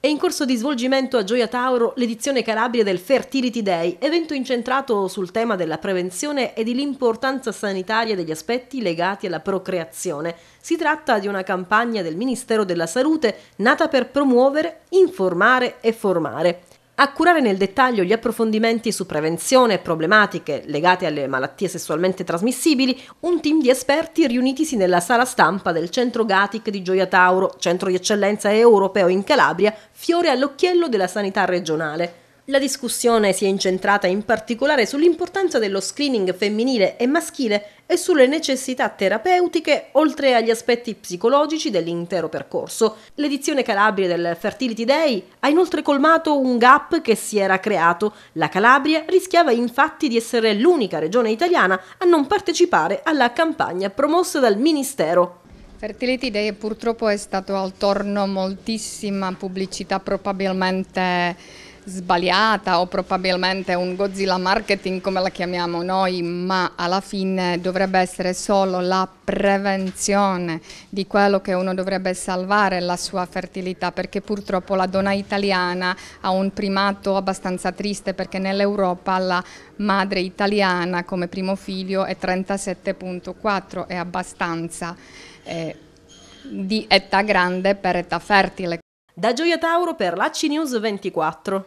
È in corso di svolgimento a Gioia Tauro l'edizione Calabria del Fertility Day, evento incentrato sul tema della prevenzione e dell'importanza sanitaria degli aspetti legati alla procreazione. Si tratta di una campagna del Ministero della Salute nata per promuovere, informare e formare a curare nel dettaglio gli approfondimenti su prevenzione e problematiche legate alle malattie sessualmente trasmissibili, un team di esperti riunitisi nella sala stampa del Centro Gatic di Gioia Tauro, centro di eccellenza europeo in Calabria, fiore all'occhiello della sanità regionale. La discussione si è incentrata in particolare sull'importanza dello screening femminile e maschile e sulle necessità terapeutiche oltre agli aspetti psicologici dell'intero percorso. L'edizione Calabria del Fertility Day ha inoltre colmato un gap che si era creato. La Calabria rischiava infatti di essere l'unica regione italiana a non partecipare alla campagna promossa dal Ministero. Fertility Day purtroppo è stato al attorno moltissima pubblicità probabilmente sbagliata o probabilmente un Godzilla marketing come la chiamiamo noi, ma alla fine dovrebbe essere solo la prevenzione di quello che uno dovrebbe salvare la sua fertilità, perché purtroppo la donna italiana ha un primato abbastanza triste perché nell'Europa la madre italiana come primo figlio è 37.4, è abbastanza eh, di età grande per età fertile. Da Gioia Tauro per l'ACI 24.